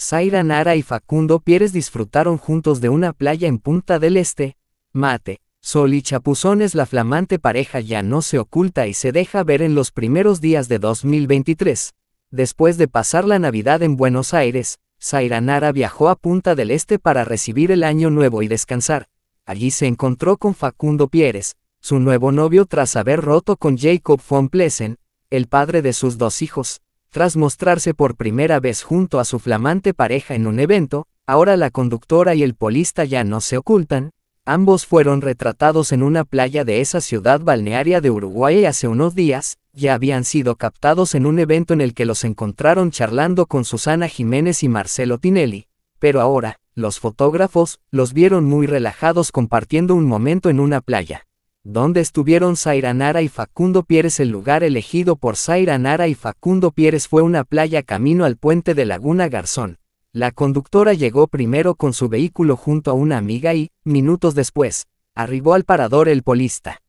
Zaira Nara y Facundo Pieres disfrutaron juntos de una playa en Punta del Este, Mate. Sol y Chapuzones la flamante pareja ya no se oculta y se deja ver en los primeros días de 2023. Después de pasar la Navidad en Buenos Aires, Zaira Nara viajó a Punta del Este para recibir el Año Nuevo y descansar. Allí se encontró con Facundo Pieres, su nuevo novio tras haber roto con Jacob von Plessen, el padre de sus dos hijos. Tras mostrarse por primera vez junto a su flamante pareja en un evento, ahora la conductora y el polista ya no se ocultan, ambos fueron retratados en una playa de esa ciudad balnearia de Uruguay hace unos días, ya habían sido captados en un evento en el que los encontraron charlando con Susana Jiménez y Marcelo Tinelli, pero ahora, los fotógrafos, los vieron muy relajados compartiendo un momento en una playa donde estuvieron Zaira Nara y Facundo Pieres. El lugar elegido por Zaira Nara y Facundo Pieres fue una playa camino al puente de Laguna Garzón. La conductora llegó primero con su vehículo junto a una amiga y, minutos después, arribó al parador el polista.